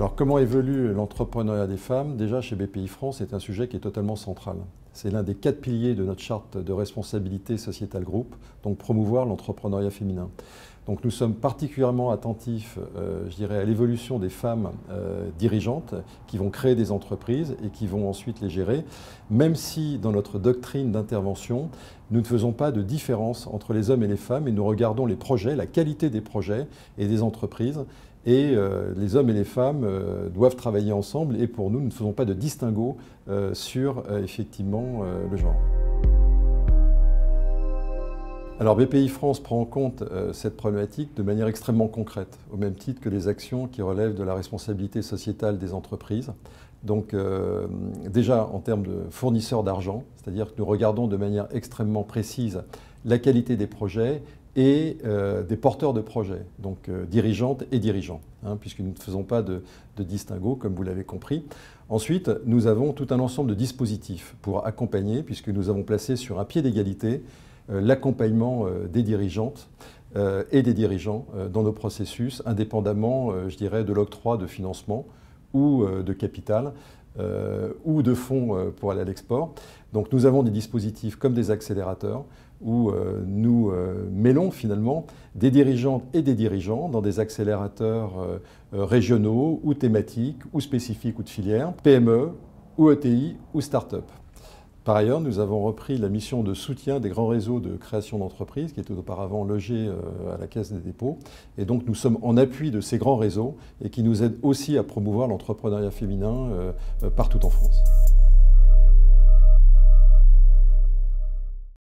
Alors comment évolue l'entrepreneuriat des femmes Déjà chez BPI France, c'est un sujet qui est totalement central. C'est l'un des quatre piliers de notre charte de responsabilité sociétale groupe, donc promouvoir l'entrepreneuriat féminin. Donc nous sommes particulièrement attentifs, euh, je dirais, à l'évolution des femmes euh, dirigeantes qui vont créer des entreprises et qui vont ensuite les gérer, même si dans notre doctrine d'intervention, nous ne faisons pas de différence entre les hommes et les femmes et nous regardons les projets, la qualité des projets et des entreprises. Et euh, les hommes et les femmes doivent travailler ensemble et pour nous, nous ne faisons pas de distinguo sur effectivement le genre. Alors BPI France prend en compte euh, cette problématique de manière extrêmement concrète, au même titre que les actions qui relèvent de la responsabilité sociétale des entreprises. Donc euh, déjà en termes de fournisseurs d'argent, c'est-à-dire que nous regardons de manière extrêmement précise la qualité des projets et euh, des porteurs de projets, donc dirigeantes et dirigeants, hein, puisque nous ne faisons pas de, de distinguo, comme vous l'avez compris. Ensuite, nous avons tout un ensemble de dispositifs pour accompagner, puisque nous avons placé sur un pied d'égalité euh, l'accompagnement euh, des dirigeantes euh, et des dirigeants dans nos processus, indépendamment, je dirais, de l'octroi de financement ou de capital ou de fonds pour aller à l'export. Donc nous avons des dispositifs comme des accélérateurs où nous mêlons finalement des dirigeantes et des dirigeants dans des accélérateurs régionaux ou thématiques ou spécifiques ou de filières, PME ou ETI ou start-up. Par ailleurs, nous avons repris la mission de soutien des grands réseaux de création d'entreprises qui étaient auparavant logés euh, à la Caisse des dépôts. Et donc nous sommes en appui de ces grands réseaux et qui nous aident aussi à promouvoir l'entrepreneuriat féminin euh, euh, partout en France.